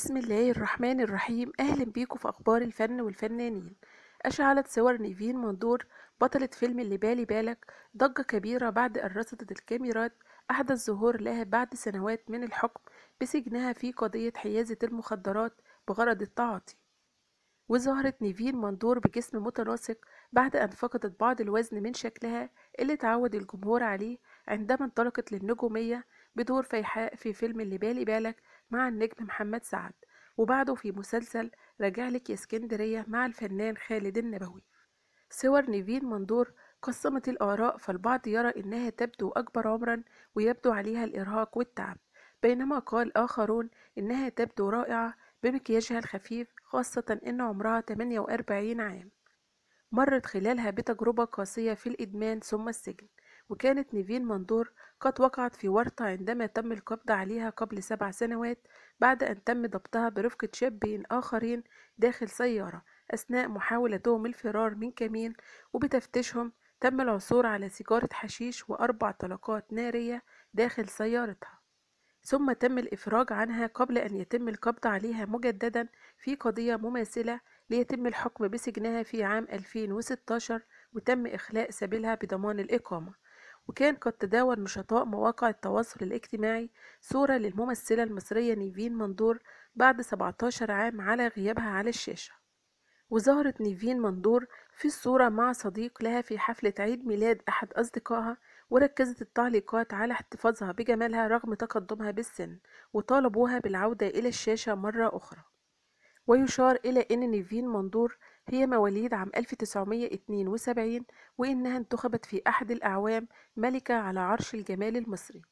بسم الله الرحمن الرحيم أهلا بيكم في أخبار الفن والفنانين أشعلت صور نيفين مندور بطلة فيلم اللي بالي بالك ضجة كبيرة بعد أن رصدت الكاميرات أحدث ظهور لها بعد سنوات من الحكم بسجنها في قضية حيازة المخدرات بغرض التعاطي وظهرت نيفين مندور بجسم متناسق بعد أن فقدت بعض الوزن من شكلها اللي تعود الجمهور عليه عندما انطلقت للنجومية بدور فيحاء في فيلم اللي بالي بالك مع النجم محمد سعد وبعده في مسلسل راجعلك يا اسكندرية مع الفنان خالد النبوي صور نيفين مندور قسمت الآراء فالبعض يرى إنها تبدو أكبر عمرا ويبدو عليها الإرهاق والتعب بينما قال آخرون إنها تبدو رائعة بمكياجها الخفيف خاصة إن عمرها 48 عام مرت خلالها بتجربة قاسية في الإدمان ثم السجن وكانت نيفين مندور قد وقعت في ورطة عندما تم القبض عليها قبل سبع سنوات بعد أن تم ضبطها برفقة شابين آخرين داخل سيارة أثناء محاولتهم الفرار من كمين وبتفتيشهم تم العثور على سيجارة حشيش وأربع طلقات نارية داخل سيارتها ثم تم الإفراج عنها قبل أن يتم القبض عليها مجددا في قضية مماثلة ليتم الحكم بسجنها في عام 2016 وتم إخلاء سبيلها بضمان الإقامة وكان قد تداول نشطاء مواقع التواصل الاجتماعي صورة للممثلة المصرية نيفين مندور بعد 17 عام على غيابها على الشاشة وظهرت نيفين مندور في الصورة مع صديق لها في حفلة عيد ميلاد أحد أصدقائها وركزت التعليقات على احتفاظها بجمالها رغم تقدمها بالسن وطالبوها بالعودة إلى الشاشة مرة أخرى ويُشار إلى أن نيفين مندور هي مواليد عام 1972 وأنها انتخبت في أحد الأعوام ملكة على عرش الجمال المصري